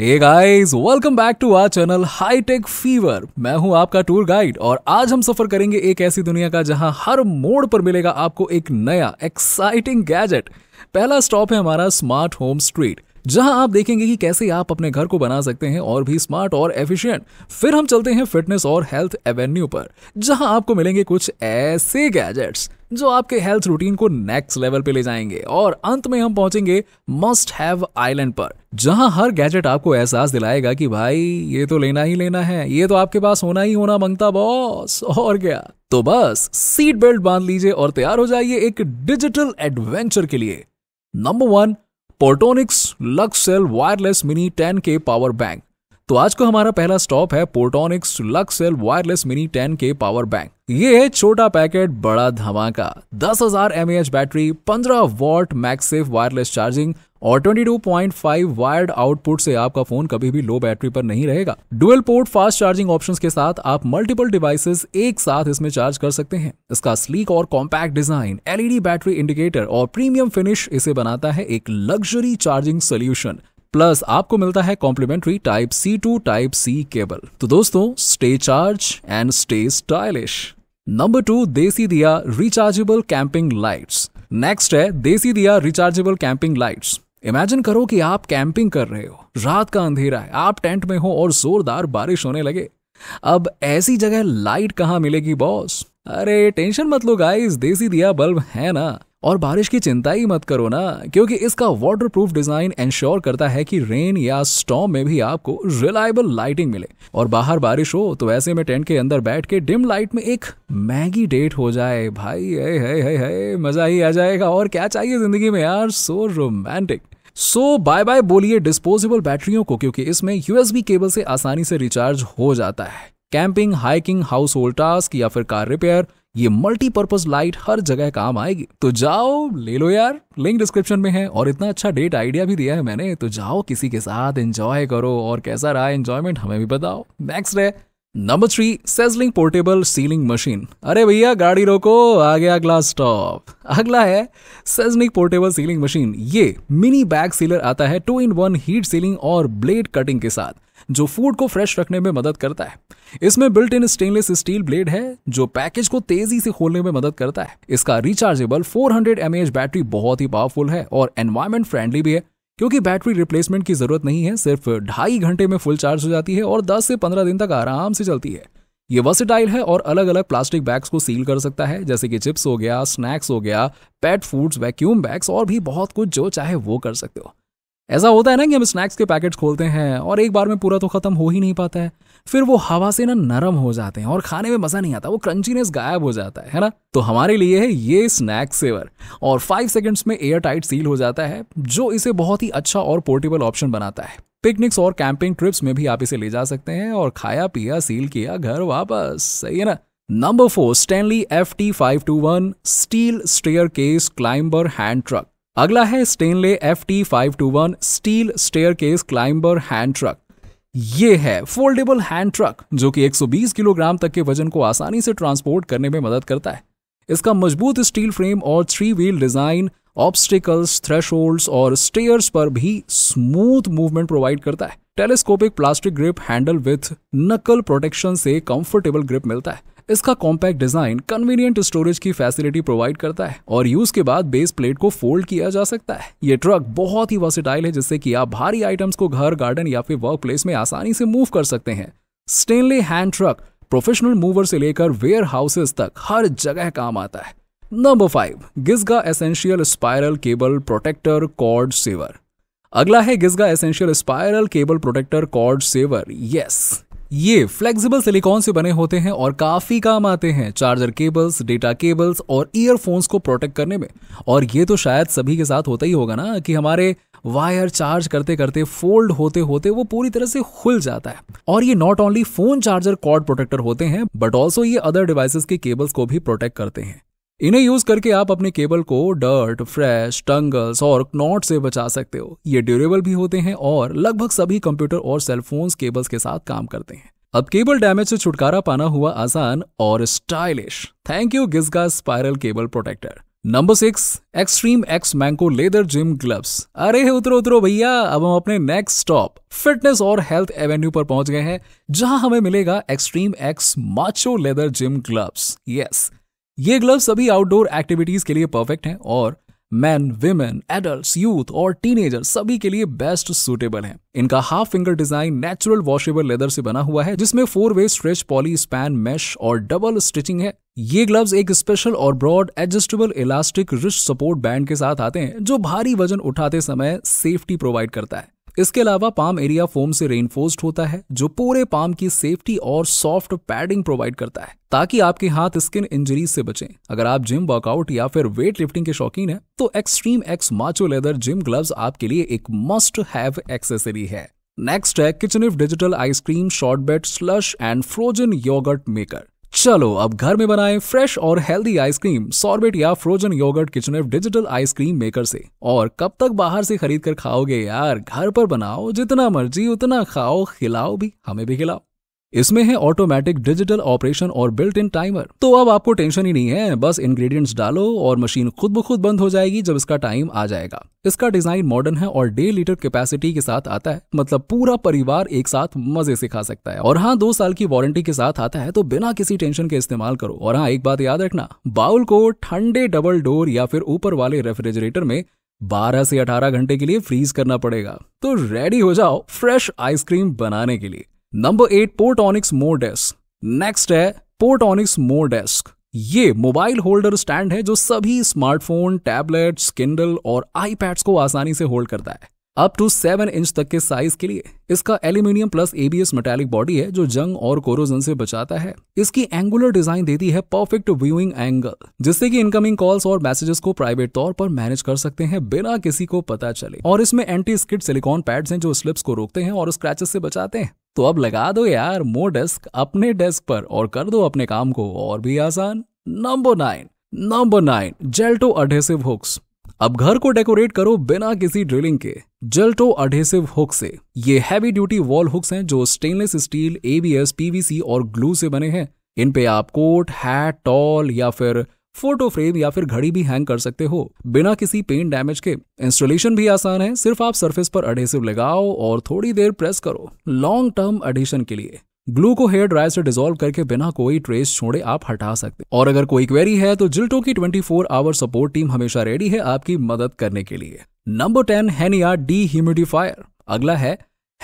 Guys welcome back to our channel hi tech fever मैं हूं आपका टूर गाइड और आज हम सफर करेंगे एक ऐसी दुनिया का जहां हर मोड़ पर मिलेगा आपको एक नया एक्साइटिंग गैजेट पहला स्टॉप है हमारा स्मार्ट होम स्ट्रीट जहां आप देखेंगे कि कैसे आप अपने घर को बना सकते हैं और भी स्मार्ट और एफिशिएंट फिर हम चलते हैं फिटनेस और हेल्थ एवेन्यू पर जहां आपको मिलेंगे कुछ ऐसे गैजेट्स जो आपके हेल्थ रूटीन को नेक्स्ट लेवल पे ले जाएंगे और अंत में हम पहुंचेंगे मस्ट हैव आइलैंड पर जहां हर गैजेट आपको एहसास दिलाएगा कि भाई ये तो लेना ही लेना है ये तो आपके पास होना ही होना मंगता बॉस और क्या तो बस सीट बेल्ट बांध लीजिए और तैयार हो जाइए एक डिजिटल एडवेंचर के लिए number one Portronics Luxcell wireless mini के पावर बैंक तो आज का हमारा पहला स्टॉप है Portronics Luxcell wireless mini के पावर बैंक ये है छोटा पैकेट बड़ा धमाका दस हजार बैटरी पंद्रह वॉट मैक्सेफ वायरलेस चार्जिंग और 22.5 वायर्ड आउटपुट से आपका फोन कभी भी लो बैटरी पर नहीं रहेगा dual port fast charging option के साथ आप मल्टीपल डिवाइसेस एक साथ इसमें चार्ज कर सकते हैं इसका स्लीक और compact design LED battery indicator और प्रीमियम फिनिश इसे बनाता है एक लग्जरी चार्जिंग सोल्यूशन प्लस आपको मिलता है complimentary type C to type C cable तो दोस्तों stay charge and stay stylish number two देसी दिया रिचार्जेबल कैंपिंग लाइट्स नेक्स्ट है देसी दिया रिचार्जेबल कैंपिंग लाइट्स इमेजिन करो कि आप कैंपिंग कर रहे हो रात का अंधेरा है आप टेंट में हो और जोरदार बारिश होने लगे अब ऐसी जगह लाइट कहाँ मिलेगी बॉस अरे टेंशन मत लो गाइस देसी दिया बल्ब है ना और बारिश की चिंता ही मत करो ना क्योंकि इसका वाटरप्रूफ डिजाइन एंश्योर करता है कि रेन या स्टॉम में भी आपको रिलायबल लाइटिंग मिले और बाहर बारिश हो तो ऐसे में टेंट के अंदर बैठ के डिम लाइट में एक मैगी डेट हो जाए भाई है, है, है, है मजा ही आ जाएगा और क्या चाहिए जिंदगी में यार so romantic so bye bye बोलिए डिस्पोजेबल बैटरियों को क्योंकि इसमें यूएसबी केबल से आसानी से रिचार्ज हो जाता है camping hiking household task या फिर कार रिपेयर ये मल्टीपर्पज लाइट हर जगह काम आएगी तो जाओ ले लो यार लिंक डिस्क्रिप्शन में है और इतना अच्छा डेट आइडिया भी दिया है मैंने तो जाओ किसी के साथ एंजॉय करो और कैसा रहा एंजॉयमेंट हमें भी बताओ नेक्स्ट है नंबर थ्री सेजलिंग पोर्टेबल सीलिंग मशीन अरे भैया गाड़ी रोको आ गया अगला स्टॉप अगला है सेजनिक पोर्टेबल सीलिंग मशीन ये मिनी बैग सीलर आता है two in one heat sealing और ब्लेड कटिंग के साथ जो फूड को फ्रेश रखने में मदद करता है इसमें built in stainless steel blade है जो पैकेज को तेजी से खोलने में मदद करता है इसका रिचार्जेबल 400 हंड्रेड बैटरी बहुत ही पावरफुल है और एनवायरमेंट फ्रेंडली भी है क्योंकि बैटरी रिप्लेसमेंट की जरूरत नहीं है सिर्फ ढाई घंटे में फुल चार्ज हो जाती है और 10 से 15 दिन तक आराम से चलती है ये वर्सिटाइल है और अलग अलग प्लास्टिक बैग्स को सील कर सकता है जैसे कि चिप्स हो गया स्नैक्स हो गया पेट फूड्स वैक्यूम बैग्स और भी बहुत कुछ जो चाहे वो कर सकते हो ऐसा होता है ना कि हम स्नैक्स के पैकेट्स खोलते हैं और एक बार में पूरा तो ख़त्म हो ही नहीं पाता है फिर वो हवा से ना नरम हो जाते हैं और खाने में मज़ा नहीं आता वो क्रंचीनेस गायब हो जाता है है ना तो हमारे लिए है ये स्नैक सेवर और फाइव सेकेंड्स में एयर टाइट सील हो जाता है जो इसे बहुत ही अच्छा और पोर्टेबल ऑप्शन बनाता है पिकनिक्स और कैंपिंग ट्रिप्स में भी आप इसे ले जा सकते हैं और खाया पिया सील किया घर वापस सही है ना number four Stanley F T five two one steel staircase climber hand truck अगला है Stanley F T five two one steel staircase climber hand truck ये है फोल्डेबल हैंड ट्रक जो कि 120 किलोग्राम तक के वजन को आसानी से ट्रांसपोर्ट करने में मदद करता है इसका मजबूत स्टील फ्रेम और थ्री व्हील डिजाइन ऑब्स्टिकल्स थ्रेश और स्टेयर्स पर भी स्मूथ मूवमेंट प्रोवाइड करता है telescopic plastic grip handle with knuckle protection से कंफर्टेबल ग्रिप मिलता है इसका कॉम्पैक्ट डिजाइन कन्वीनियंट स्टोरेज की फैसिलिटी प्रोवाइड करता है और यूज के बाद बेस प्लेट को फोल्ड किया जा सकता है ये ट्रक बहुत ही वर्सिटाइल है जिससे कि आप भारी आइटम्स को घर गार्डन या फिर वर्क प्लेस में आसानी से मूव कर सकते हैं Stanley hand truck professional mover से लेकर वेयर हाउसेस तक हर जगह काम आता है number five Gizga essential spiral cable protector cord saver अगला है Gizga essential spiral cable protector cord saver yes ये फ्लेक्सिबल सिलिकॉन से बने होते हैं और काफी काम आते हैं चार्जर केबल्स डेटा केबल्स और ईयरफोन्स को प्रोटेक्ट करने में और ये तो शायद सभी के साथ होता ही होगा ना कि हमारे वायर चार्ज करते करते फोल्ड होते होते वो पूरी तरह से खुल जाता है और ये not only phone charger cord protector होते हैं बट ऑल्सो ये अदर डिवाइसेस के केबल्स को भी प्रोटेक्ट करते हैं इन्हें यूज करके आप अपने केबल को डर्ट फ्रेश टंगल्स और नॉट से बचा सकते हो ये ड्यूरेबल भी होते हैं और लगभग सभी कंप्यूटर और सेलफोन्स केबल्स के साथ काम करते हैं अब केबल डैमेज से छुटकारा पाना हुआ आसान और stylish thank you Gizga spiral cable protector number six extreme X macho leather gym gloves अरे उतरो उतरो भैया अब हम अपने नेक्स्ट स्टॉप फिटनेस और हेल्थ एवेन्यू पर पहुंच गए हैं जहां हमें मिलेगा extreme X macho leather gym gloves yes ये ग्लव्स सभी आउटडोर एक्टिविटीज के लिए परफेक्ट हैं और मैन विमेन एडल्ट यूथ और टीनेजर सभी के लिए बेस्ट सूटेबल हैं। इनका half finger design natural washable leather से बना हुआ है जिसमें four way stretch poly span mesh और डबल स्टिचिंग है ये ग्लव्स एक स्पेशल और broad adjustable elastic wrist support band के साथ आते हैं जो भारी वजन उठाते समय सेफ्टी प्रोवाइड करता है इसके अलावा पाम एरिया फोम से रेनफोर्स्ड होता है जो पूरे पाम की सेफ्टी और सॉफ्ट पैडिंग प्रोवाइड करता है ताकि आपके हाथ स्किन इंजरीज से बचें अगर आप जिम वर्कआउट या फिर वेट लिफ्टिंग के शौकीन हैं तो extreme X macho leather gym gloves आपके लिए एक मस्ट हैव एक्सेसरी है नेक्स्ट है Kitchenif digital ice cream sorbet slush and frozen yogurt maker चलो अब घर में बनाएं फ्रेश और हेल्दी आइसक्रीम सॉर्बेट या frozen yogurt kitchen digital ice cream maker से और कब तक बाहर से खरीद कर खाओगे यार घर पर बनाओ जितना मर्जी उतना खाओ खिलाओ भी हमें भी खिलाओ इसमें है ऑटोमेटिक डिजिटल ऑपरेशन और बिल्ट इन टाइमर तो अब आपको टेंशन ही नहीं है बस इंग्रेडिएंट्स डालो और मशीन खुद ब खुद बंद हो जाएगी जब इसका टाइम आ जाएगा इसका डिजाइन मॉडर्न है और डेढ़ लीटर कैपेसिटी के साथ आता है मतलब पूरा परिवार एक साथ मजे से खा सकता है और हाँ दो साल की वारंटी के साथ आता है तो बिना किसी टेंशन के इस्तेमाल करो और हाँ एक बात याद रखना बाउल को ठंडे डबल डोर या फिर ऊपर वाले रेफ्रिजरेटर में 12 से 18 घंटे के लिए फ्रीज करना पड़ेगा तो रेडी हो जाओ फ्रेश आइसक्रीम बनाने के लिए number eight Portronics desk next है पोर्टोनिक्स डेस्क ये मोबाइल होल्डर स्टैंड है जो सभी स्मार्टफोन टैबलेट स्किंडल और आईपैड्स को आसानी से होल्ड करता है अप टू सेवन इंच तक के साइज के लिए इसका aluminium plus ABS metallic body है जो जंग और कोरोजन से बचाता है इसकी एंगुलर डिजाइन देती है परफेक्ट व्यूइंग एंगल जिससे कि इनकमिंग कॉल्स और मैसेजेस को प्राइवेट तौर पर मैनेज कर सकते हैं बिना किसी को पता चले और इसमें एंटी स्किड सिलिकॉन पैड्स हैं जो स्लिप्स को रोकते हैं और स्क्रैचेस से बचाते हैं तो अब लगा दो यार मो डेस्क अपने डेस्क पर और कर दो अपने काम को और भी आसान नंबर नाइन नंबर नाइन जेल्टो अडेसिव हुक्स अब घर को डेकोरेट करो बिना किसी ड्रिलिंग के जेल्टो अडेसिव हुक से ये हैवी ड्यूटी वॉल हुक्स हैं जो स्टेनलेस स्टील एबीएस पीवीसी और ग्लू से बने हैं इन पे आप कोट हैट टॉल या फिर फोटो फ्रेम या फिर घड़ी भी हैंग कर सकते हो बिना किसी पेंट डैमेज के इंस्टॉलेशन भी आसान है सिर्फ आप सरफेस पर अडेसिव लगाओ और थोड़ी देर प्रेस करो लॉन्ग टर्म एडिशन के लिए ग्लू को हेयर ड्रायर से डिजोल्व करके बिना कोई ट्रेस छोड़े आप हटा सकते और अगर कोई क्वेरी है तो जिल्टो की 24 फोर आवर सपोर्ट टीम हमेशा रेडी है आपकी मदद करने के लिए नंबर टेन हैनिया डी ह्यूमिडिफायर अगला है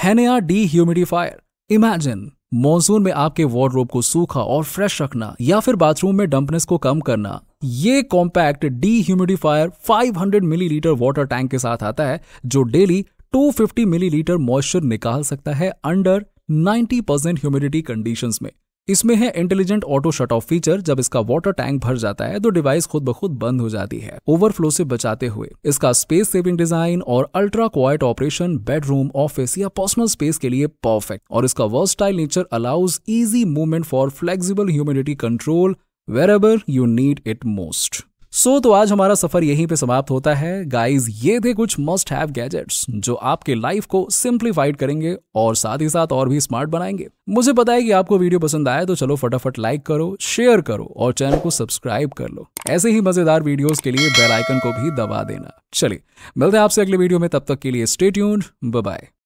हैनिया डी ह्यूमिडिफायर इमेजिन मॉनसून में आपके वार्डरोब को सूखा और फ्रेश रखना या फिर बाथरूम में डंपनेस को कम करना ये compact dehumidifier five millilitre water tank के साथ आता है जो डेली 250 मिलीलीटर मॉइस्चर निकाल सकता है अंडर 90 परसेंट ह्यूमिडिटी कंडीशन में इसमें है intelligent auto shut off feature जब इसका वाटर टैंक भर जाता है तो डिवाइस खुद ब खुद बंद हो जाती है ओवरफ्लो से बचाते हुए इसका स्पेस सेविंग डिजाइन और ultra quiet operation bedroom office या पर्सनल स्पेस के लिए परफेक्ट और इसका versatile nature allows easy movement for flexible humidity control wherever you need it most so तो आज हमारा सफर यहीं पे समाप्त होता है गाइस ये थे कुछ मस्ट हैव गैजेट्स जो आपके लाइफ को सिंप्लीफाइड करेंगे और साथ ही साथ और भी स्मार्ट बनाएंगे मुझे पता है कि आपको वीडियो पसंद आया तो चलो फटाफट लाइक करो शेयर करो और चैनल को सब्सक्राइब कर लो ऐसे ही मजेदार वीडियोस के लिए बेल आइकन को भी दबा देना चलिए मिलते हैं आपसे अगले वीडियो में तब तक के लिए स्टे ट्यून्ड बाय